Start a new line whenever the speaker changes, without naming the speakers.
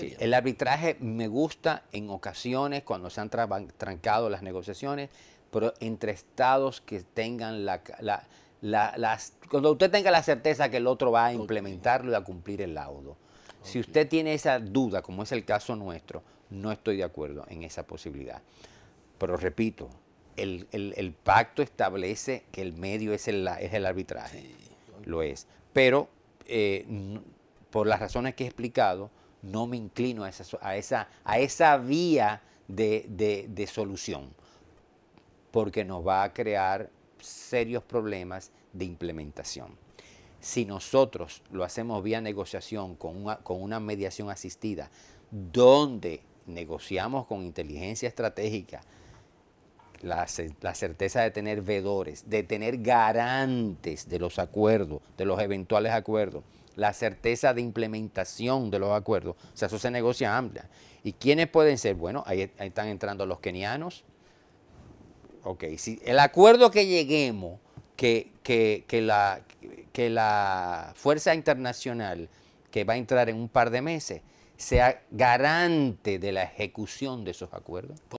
el arbitraje me gusta en ocasiones cuando se han trancado las negociaciones, pero entre estados que tengan la, cuando usted tenga la certeza que el otro va a implementarlo y a cumplir el laudo. Si usted tiene esa duda, como es el caso nuestro, no estoy de acuerdo en esa posibilidad. Pero repito, el, pacto establece que el medio es el, es el arbitraje. Lo es. Pero eh, por las razones que he explicado, no me inclino a esa, a esa, vía de, solución, porque nos va a crear serios problemas de implementación. Si nosotros lo hacemos vía negociación con una, mediación asistida, donde negociamos con inteligencia estratégica, la, la, certeza de tener vedores, de tener garantes de los acuerdos, de los eventuales acuerdos, la certeza de implementación de los acuerdos. O sea, eso se negocia amplia. ¿Y quiénes pueden ser? Bueno, ahí, están entrando los kenianos. Ok, si el acuerdo que lleguemos, que, que, que, la, que la fuerza internacional que va a entrar en un par de meses sea garante de la ejecución de esos acuerdos.